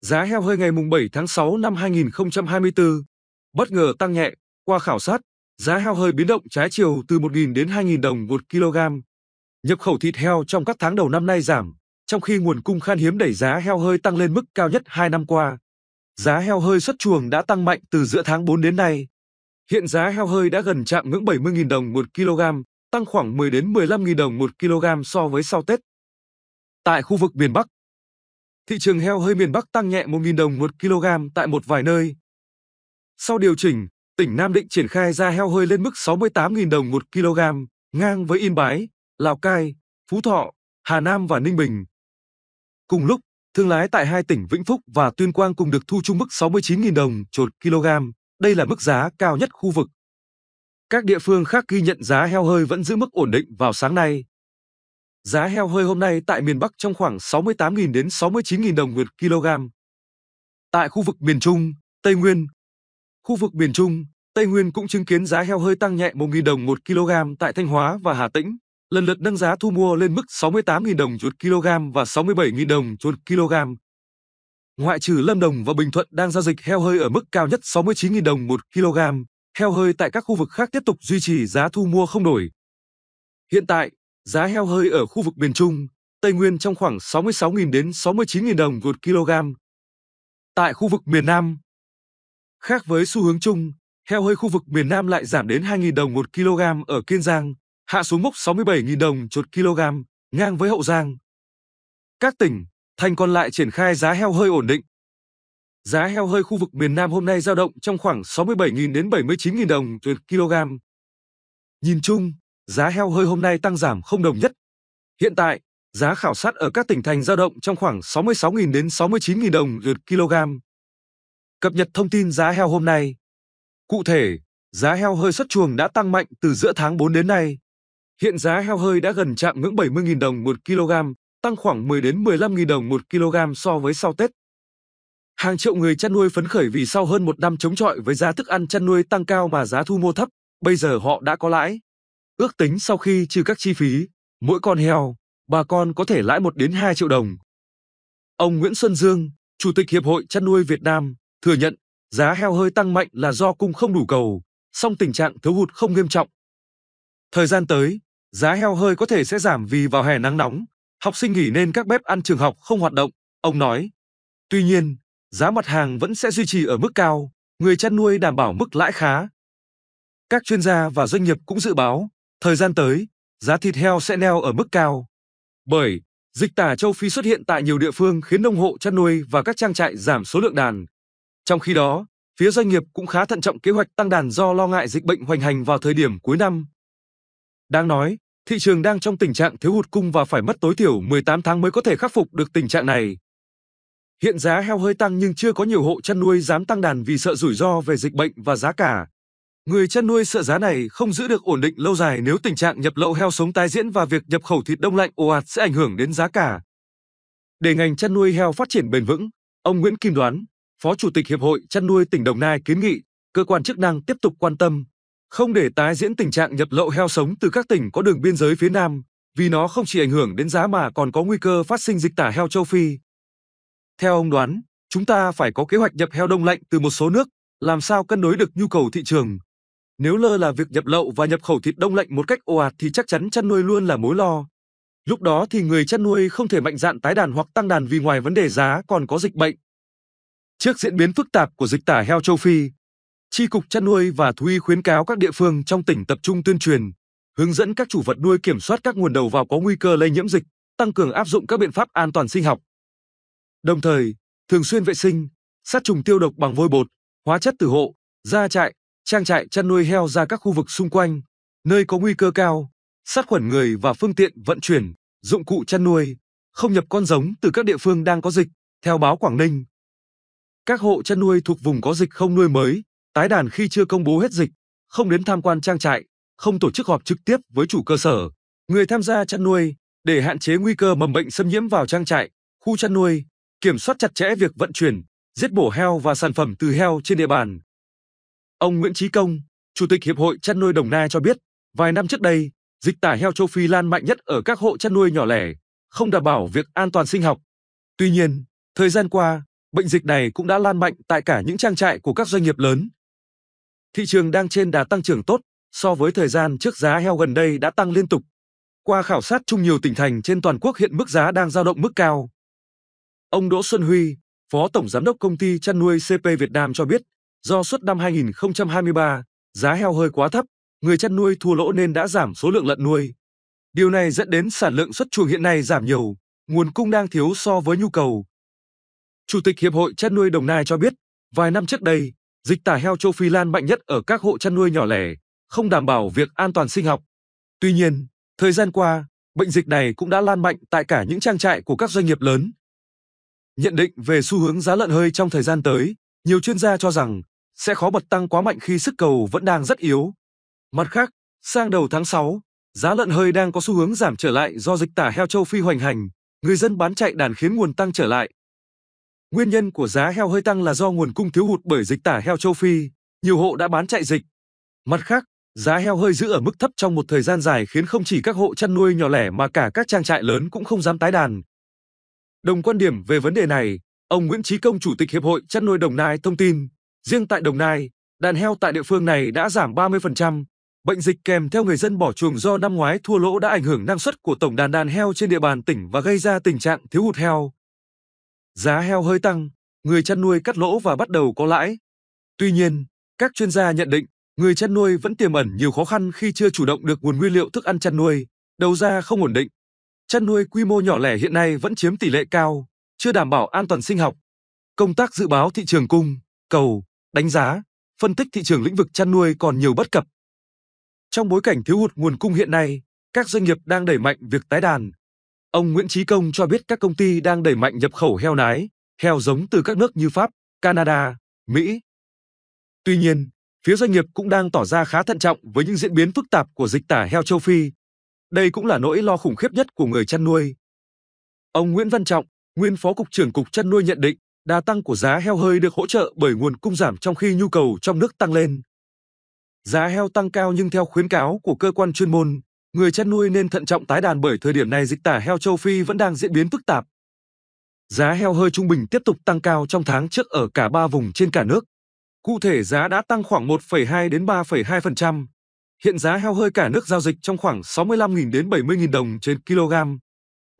Giá heo hơi ngày 7 tháng 6 năm 2024 bất ngờ tăng nhẹ. Qua khảo sát, giá heo hơi biến động trái chiều từ 1.000 đến 2.000 đồng 1 kg. Nhập khẩu thịt heo trong các tháng đầu năm nay giảm, trong khi nguồn cung khan hiếm đẩy giá heo hơi tăng lên mức cao nhất 2 năm qua. Giá heo hơi xuất chuồng đã tăng mạnh từ giữa tháng 4 đến nay. Hiện giá heo hơi đã gần chạm ngưỡng 70.000 đồng 1 kg, tăng khoảng 10 đến 15.000 đồng 1 kg so với sau Tết. Tại khu vực miền Bắc, thị trường heo hơi miền Bắc tăng nhẹ 1.000 đồng một kg tại một vài nơi. Sau điều chỉnh, tỉnh Nam Định triển khai ra heo hơi lên mức 68.000 đồng một kg, ngang với Yên Bái, Lào Cai, Phú Thọ, Hà Nam và Ninh Bình. Cùng lúc, thương lái tại hai tỉnh Vĩnh Phúc và Tuyên Quang cùng được thu chung mức 69.000 đồng một kg, đây là mức giá cao nhất khu vực. Các địa phương khác ghi nhận giá heo hơi vẫn giữ mức ổn định vào sáng nay. Giá heo hơi hôm nay tại miền Bắc trong khoảng 68.000 đến 69.000 đồng một kg. Tại khu vực miền Trung, Tây Nguyên, khu vực miền Trung, Tây Nguyên cũng chứng kiến giá heo hơi tăng nhẹ 1.000 đồng một kg tại Thanh Hóa và Hà Tĩnh, lần lượt nâng giá thu mua lên mức 68.000 đồng chuột kg và 67.000 đồng chuột kg. Ngoại trừ Lâm Đồng và Bình Thuận đang giao dịch heo hơi ở mức cao nhất 69.000 đồng một kg, heo hơi tại các khu vực khác tiếp tục duy trì giá thu mua không đổi. Hiện tại, Giá heo hơi ở khu vực miền Trung, Tây Nguyên trong khoảng 66.000 đến 69.000 đồng một kg. Tại khu vực miền Nam, khác với xu hướng chung, heo hơi khu vực miền Nam lại giảm đến 2.000 đồng một kg ở Kiên Giang, hạ xuống mốc 67.000 đồng một kg, ngang với Hậu Giang. Các tỉnh, thành còn lại triển khai giá heo hơi ổn định. Giá heo hơi khu vực miền Nam hôm nay dao động trong khoảng 67.000 đến 79.000 đồng một kg. Nhìn chung, giá heo hơi hôm nay tăng giảm không đồng nhất. Hiện tại, giá khảo sát ở các tỉnh thành dao động trong khoảng 66.000 đến 69.000 đồng lượt kg. Cập nhật thông tin giá heo hôm nay. Cụ thể, giá heo hơi xuất chuồng đã tăng mạnh từ giữa tháng 4 đến nay. Hiện giá heo hơi đã gần chạm ngưỡng 70.000 đồng một kg, tăng khoảng 10 đến 15.000 đồng một kg so với sau Tết. Hàng triệu người chăn nuôi phấn khởi vì sau hơn một năm chống chọi với giá thức ăn chăn nuôi tăng cao mà giá thu mua thấp, bây giờ họ đã có lãi. Ước tính sau khi trừ các chi phí, mỗi con heo, bà con có thể lãi 1 đến 2 triệu đồng. Ông Nguyễn Xuân Dương, Chủ tịch Hiệp hội Chăn nuôi Việt Nam, thừa nhận giá heo hơi tăng mạnh là do cung không đủ cầu, song tình trạng thiếu hụt không nghiêm trọng. Thời gian tới, giá heo hơi có thể sẽ giảm vì vào hè nắng nóng, học sinh nghỉ nên các bếp ăn trường học không hoạt động, ông nói. Tuy nhiên, giá mặt hàng vẫn sẽ duy trì ở mức cao, người chăn nuôi đảm bảo mức lãi khá. Các chuyên gia và doanh nghiệp cũng dự báo, Thời gian tới, giá thịt heo sẽ neo ở mức cao. Bởi, dịch tả châu Phi xuất hiện tại nhiều địa phương khiến nông hộ chăn nuôi và các trang trại giảm số lượng đàn. Trong khi đó, phía doanh nghiệp cũng khá thận trọng kế hoạch tăng đàn do lo ngại dịch bệnh hoành hành vào thời điểm cuối năm. Đáng nói, thị trường đang trong tình trạng thiếu hụt cung và phải mất tối thiểu 18 tháng mới có thể khắc phục được tình trạng này. Hiện giá heo hơi tăng nhưng chưa có nhiều hộ chăn nuôi dám tăng đàn vì sợ rủi ro về dịch bệnh và giá cả. Người chăn nuôi sợ giá này không giữ được ổn định lâu dài nếu tình trạng nhập lậu heo sống tái diễn và việc nhập khẩu thịt đông lạnh ồ ạt sẽ ảnh hưởng đến giá cả. Để ngành chăn nuôi heo phát triển bền vững, ông Nguyễn Kim Đoán, Phó Chủ tịch Hiệp hội Chăn nuôi tỉnh Đồng Nai kiến nghị cơ quan chức năng tiếp tục quan tâm, không để tái diễn tình trạng nhập lậu heo sống từ các tỉnh có đường biên giới phía Nam, vì nó không chỉ ảnh hưởng đến giá mà còn có nguy cơ phát sinh dịch tả heo châu Phi. Theo ông Đoán, chúng ta phải có kế hoạch nhập heo đông lạnh từ một số nước, làm sao cân đối được nhu cầu thị trường nếu lơ là việc nhập lậu và nhập khẩu thịt đông lạnh một cách ồ ạt thì chắc chắn chăn nuôi luôn là mối lo. Lúc đó thì người chăn nuôi không thể mạnh dạn tái đàn hoặc tăng đàn vì ngoài vấn đề giá còn có dịch bệnh. Trước diễn biến phức tạp của dịch tả heo châu Phi, Tri cục chăn nuôi và thú y khuyến cáo các địa phương trong tỉnh tập trung tuyên truyền, hướng dẫn các chủ vật nuôi kiểm soát các nguồn đầu vào có nguy cơ lây nhiễm dịch, tăng cường áp dụng các biện pháp an toàn sinh học. Đồng thời, thường xuyên vệ sinh, sát trùng tiêu độc bằng vôi bột, hóa chất từ hộ, gia trại, trang trại chăn nuôi heo ra các khu vực xung quanh, nơi có nguy cơ cao, sát khuẩn người và phương tiện vận chuyển, dụng cụ chăn nuôi, không nhập con giống từ các địa phương đang có dịch, theo báo Quảng Ninh. Các hộ chăn nuôi thuộc vùng có dịch không nuôi mới, tái đàn khi chưa công bố hết dịch, không đến tham quan trang trại, không tổ chức họp trực tiếp với chủ cơ sở, người tham gia chăn nuôi để hạn chế nguy cơ mầm bệnh xâm nhiễm vào trang trại, khu chăn nuôi, kiểm soát chặt chẽ việc vận chuyển, giết bổ heo và sản phẩm từ heo trên địa bàn. Ông Nguyễn Chí Công, Chủ tịch Hiệp hội chăn nuôi Đồng Nai cho biết, vài năm trước đây, dịch tả heo châu Phi lan mạnh nhất ở các hộ chăn nuôi nhỏ lẻ, không đảm bảo việc an toàn sinh học. Tuy nhiên, thời gian qua, bệnh dịch này cũng đã lan mạnh tại cả những trang trại của các doanh nghiệp lớn. Thị trường đang trên đà tăng trưởng tốt, so với thời gian trước giá heo gần đây đã tăng liên tục. Qua khảo sát chung nhiều tỉnh thành trên toàn quốc hiện mức giá đang dao động mức cao. Ông Đỗ Xuân Huy, Phó Tổng Giám đốc Công ty Chăn nuôi CP Việt Nam cho biết, Do suốt năm 2023, giá heo hơi quá thấp, người chăn nuôi thua lỗ nên đã giảm số lượng lợn nuôi. Điều này dẫn đến sản lượng xuất chuồng hiện nay giảm nhiều, nguồn cung đang thiếu so với nhu cầu. Chủ tịch Hiệp hội chăn nuôi Đồng Nai cho biết, vài năm trước đây, dịch tả heo châu Phi lan mạnh nhất ở các hộ chăn nuôi nhỏ lẻ, không đảm bảo việc an toàn sinh học. Tuy nhiên, thời gian qua, bệnh dịch này cũng đã lan mạnh tại cả những trang trại của các doanh nghiệp lớn. Nhận định về xu hướng giá lợn hơi trong thời gian tới, nhiều chuyên gia cho rằng sẽ khó bật tăng quá mạnh khi sức cầu vẫn đang rất yếu. Mặt khác, sang đầu tháng 6, giá lợn hơi đang có xu hướng giảm trở lại do dịch tả heo châu Phi hoành hành, người dân bán chạy đàn khiến nguồn tăng trở lại. Nguyên nhân của giá heo hơi tăng là do nguồn cung thiếu hụt bởi dịch tả heo châu Phi, nhiều hộ đã bán chạy dịch. Mặt khác, giá heo hơi giữ ở mức thấp trong một thời gian dài khiến không chỉ các hộ chăn nuôi nhỏ lẻ mà cả các trang trại lớn cũng không dám tái đàn. Đồng quan điểm về vấn đề này, Ông Nguyễn Chí Công Chủ tịch Hiệp hội Chăn nuôi Đồng Nai thông tin, riêng tại Đồng Nai, đàn heo tại địa phương này đã giảm 30%. Bệnh dịch kèm theo người dân bỏ chuồng do năm ngoái thua lỗ đã ảnh hưởng năng suất của tổng đàn đàn heo trên địa bàn tỉnh và gây ra tình trạng thiếu hụt heo. Giá heo hơi tăng, người chăn nuôi cắt lỗ và bắt đầu có lãi. Tuy nhiên, các chuyên gia nhận định, người chăn nuôi vẫn tiềm ẩn nhiều khó khăn khi chưa chủ động được nguồn nguyên liệu thức ăn chăn nuôi, đầu ra không ổn định. Chăn nuôi quy mô nhỏ lẻ hiện nay vẫn chiếm tỷ lệ cao, chưa đảm bảo an toàn sinh học. Công tác dự báo thị trường cung, cầu, đánh giá, phân tích thị trường lĩnh vực chăn nuôi còn nhiều bất cập. Trong bối cảnh thiếu hụt nguồn cung hiện nay, các doanh nghiệp đang đẩy mạnh việc tái đàn. Ông Nguyễn Trí Công cho biết các công ty đang đẩy mạnh nhập khẩu heo nái, heo giống từ các nước như Pháp, Canada, Mỹ. Tuy nhiên, phía doanh nghiệp cũng đang tỏ ra khá thận trọng với những diễn biến phức tạp của dịch tả heo châu Phi. Đây cũng là nỗi lo khủng khiếp nhất của người chăn nuôi. Ông Nguyễn Văn Trọng, Nguyên Phó Cục trưởng Cục Chăn nuôi nhận định, đà tăng của giá heo hơi được hỗ trợ bởi nguồn cung giảm trong khi nhu cầu trong nước tăng lên. Giá heo tăng cao nhưng theo khuyến cáo của cơ quan chuyên môn, người chăn nuôi nên thận trọng tái đàn bởi thời điểm này dịch tả heo châu Phi vẫn đang diễn biến phức tạp. Giá heo hơi trung bình tiếp tục tăng cao trong tháng trước ở cả ba vùng trên cả nước. Cụ thể giá đã tăng khoảng 1,2 đến 3,2%. Hiện giá heo hơi cả nước giao dịch trong khoảng 65.000 đến 70.000 đồng trên kg.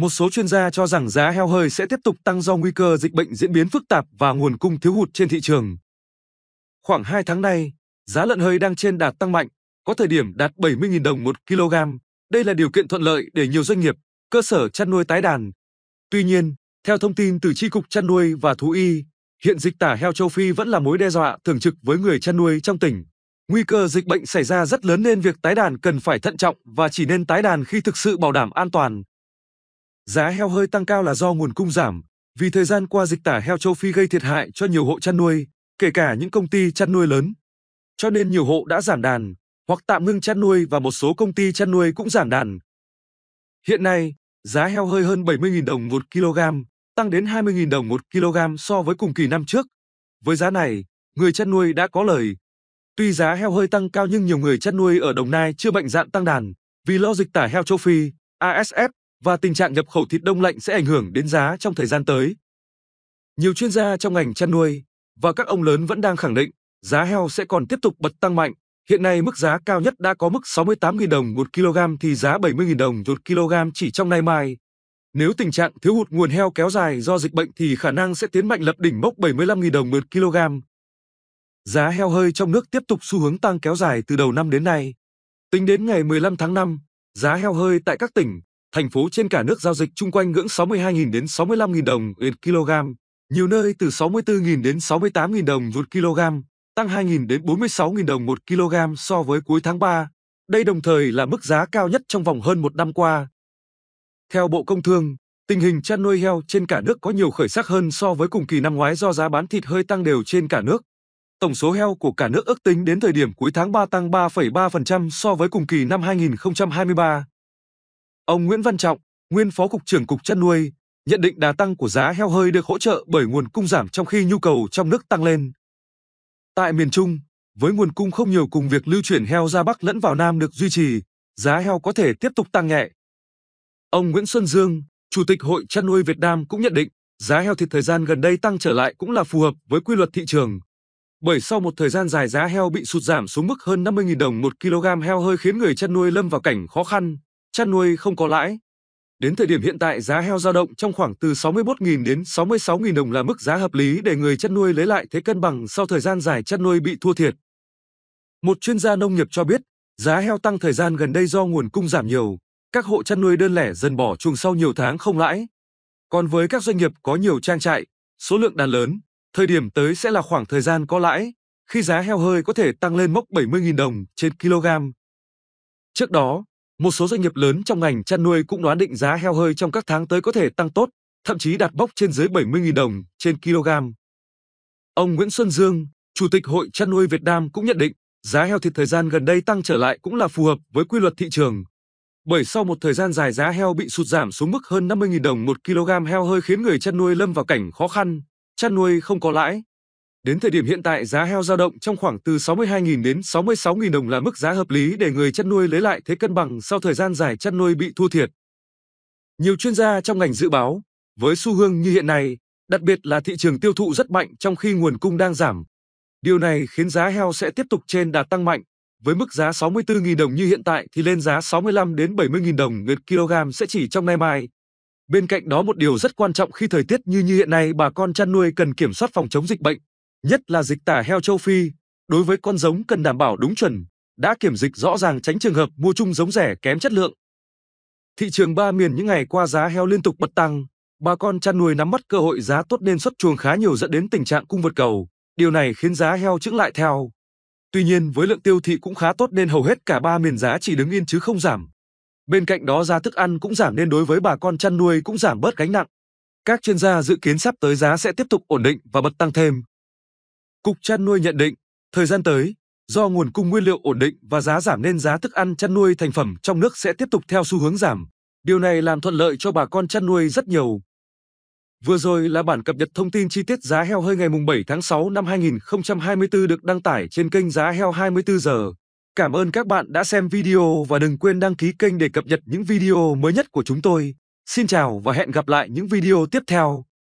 Một số chuyên gia cho rằng giá heo hơi sẽ tiếp tục tăng do nguy cơ dịch bệnh diễn biến phức tạp và nguồn cung thiếu hụt trên thị trường. Khoảng 2 tháng nay, giá lợn hơi đang trên đạt tăng mạnh, có thời điểm đạt 70.000 đồng một kg. Đây là điều kiện thuận lợi để nhiều doanh nghiệp, cơ sở chăn nuôi tái đàn. Tuy nhiên, theo thông tin từ Tri Cục Chăn nuôi và Thú y, hiện dịch tả heo châu Phi vẫn là mối đe dọa thường trực với người chăn nuôi trong tỉnh. Nguy cơ dịch bệnh xảy ra rất lớn nên việc tái đàn cần phải thận trọng và chỉ nên tái đàn khi thực sự bảo đảm an toàn. Giá heo hơi tăng cao là do nguồn cung giảm, vì thời gian qua dịch tả heo châu Phi gây thiệt hại cho nhiều hộ chăn nuôi, kể cả những công ty chăn nuôi lớn. Cho nên nhiều hộ đã giảm đàn, hoặc tạm ngưng chăn nuôi và một số công ty chăn nuôi cũng giảm đàn. Hiện nay, giá heo hơi hơn 70.000 đồng một kg, tăng đến 20.000 đồng một kg so với cùng kỳ năm trước. Với giá này, người chăn nuôi đã có lời. Tuy giá heo hơi tăng cao nhưng nhiều người chăn nuôi ở Đồng Nai chưa mạnh dạn tăng đàn vì lo dịch tả heo châu Phi, ASF và tình trạng nhập khẩu thịt đông lạnh sẽ ảnh hưởng đến giá trong thời gian tới. Nhiều chuyên gia trong ngành chăn nuôi và các ông lớn vẫn đang khẳng định giá heo sẽ còn tiếp tục bật tăng mạnh. Hiện nay mức giá cao nhất đã có mức 68.000 đồng 1 kg thì giá 70.000 đồng 1 kg chỉ trong nay mai. Nếu tình trạng thiếu hụt nguồn heo kéo dài do dịch bệnh thì khả năng sẽ tiến mạnh lập đỉnh mốc 75.000 đồng 1 kg. Giá heo hơi trong nước tiếp tục xu hướng tăng kéo dài từ đầu năm đến nay. Tính đến ngày 15 tháng 5, giá heo hơi tại các tỉnh Thành phố trên cả nước giao dịch chung quanh ngưỡng 62.000 đến 65.000 đồng một kg, nhiều nơi từ 64.000 đến 68.000 đồng một kg, tăng 2.000 đến 46.000 đồng một kg so với cuối tháng 3. Đây đồng thời là mức giá cao nhất trong vòng hơn một năm qua. Theo Bộ Công Thương, tình hình chăn nuôi heo trên cả nước có nhiều khởi sắc hơn so với cùng kỳ năm ngoái do giá bán thịt hơi tăng đều trên cả nước. Tổng số heo của cả nước ước tính đến thời điểm cuối tháng 3 tăng 3,3% so với cùng kỳ năm 2023. Ông Nguyễn Văn Trọng, nguyên phó cục trưởng cục chăn nuôi, nhận định đà tăng của giá heo hơi được hỗ trợ bởi nguồn cung giảm trong khi nhu cầu trong nước tăng lên. Tại miền Trung, với nguồn cung không nhiều cùng việc lưu chuyển heo ra Bắc lẫn vào Nam được duy trì, giá heo có thể tiếp tục tăng nhẹ. Ông Nguyễn Xuân Dương, Chủ tịch Hội chăn nuôi Việt Nam cũng nhận định giá heo thịt thời gian gần đây tăng trở lại cũng là phù hợp với quy luật thị trường. Bởi sau một thời gian dài giá heo bị sụt giảm xuống mức hơn 50.000 đồng một kg heo hơi khiến người chăn nuôi lâm vào cảnh khó khăn chăn nuôi không có lãi. Đến thời điểm hiện tại giá heo dao động trong khoảng từ 61.000 đến 66.000 đồng là mức giá hợp lý để người chăn nuôi lấy lại thế cân bằng sau thời gian dài chăn nuôi bị thua thiệt. Một chuyên gia nông nghiệp cho biết, giá heo tăng thời gian gần đây do nguồn cung giảm nhiều, các hộ chăn nuôi đơn lẻ dần bỏ chuồng sau nhiều tháng không lãi. Còn với các doanh nghiệp có nhiều trang trại, số lượng đàn lớn, thời điểm tới sẽ là khoảng thời gian có lãi, khi giá heo hơi có thể tăng lên mốc 70.000 đồng trên kg. Trước đó, một số doanh nghiệp lớn trong ngành chăn nuôi cũng đoán định giá heo hơi trong các tháng tới có thể tăng tốt, thậm chí đạt bốc trên dưới 70.000 đồng trên kg. Ông Nguyễn Xuân Dương, Chủ tịch Hội Chăn nuôi Việt Nam cũng nhận định giá heo thịt thời gian gần đây tăng trở lại cũng là phù hợp với quy luật thị trường. Bởi sau một thời gian dài giá heo bị sụt giảm xuống mức hơn 50.000 đồng một kg heo hơi khiến người chăn nuôi lâm vào cảnh khó khăn, chăn nuôi không có lãi. Đến thời điểm hiện tại giá heo dao động trong khoảng từ 62.000 đến 66.000 đồng là mức giá hợp lý để người chăn nuôi lấy lại thế cân bằng sau thời gian dài chăn nuôi bị thua thiệt. Nhiều chuyên gia trong ngành dự báo, với xu hướng như hiện nay, đặc biệt là thị trường tiêu thụ rất mạnh trong khi nguồn cung đang giảm. Điều này khiến giá heo sẽ tiếp tục trên đà tăng mạnh, với mức giá 64.000 đồng như hiện tại thì lên giá 65 đến 70.000 đồng một kg sẽ chỉ trong nay mai. Bên cạnh đó một điều rất quan trọng khi thời tiết như như hiện nay bà con chăn nuôi cần kiểm soát phòng chống dịch bệnh, nhất là dịch tả heo châu Phi, đối với con giống cần đảm bảo đúng chuẩn, đã kiểm dịch rõ ràng tránh trường hợp mua chung giống rẻ kém chất lượng. Thị trường ba miền những ngày qua giá heo liên tục bật tăng, bà con chăn nuôi nắm bắt cơ hội giá tốt nên xuất chuồng khá nhiều dẫn đến tình trạng cung vượt cầu, điều này khiến giá heo chững lại theo. Tuy nhiên với lượng tiêu thị cũng khá tốt nên hầu hết cả ba miền giá chỉ đứng yên chứ không giảm. Bên cạnh đó giá thức ăn cũng giảm nên đối với bà con chăn nuôi cũng giảm bớt gánh nặng. Các chuyên gia dự kiến sắp tới giá sẽ tiếp tục ổn định và bật tăng thêm. Cục chăn nuôi nhận định, thời gian tới, do nguồn cung nguyên liệu ổn định và giá giảm nên giá thức ăn chăn nuôi thành phẩm trong nước sẽ tiếp tục theo xu hướng giảm. Điều này làm thuận lợi cho bà con chăn nuôi rất nhiều. Vừa rồi là bản cập nhật thông tin chi tiết giá heo hơi ngày 7 tháng 6 năm 2024 được đăng tải trên kênh Giá Heo 24 giờ. Cảm ơn các bạn đã xem video và đừng quên đăng ký kênh để cập nhật những video mới nhất của chúng tôi. Xin chào và hẹn gặp lại những video tiếp theo.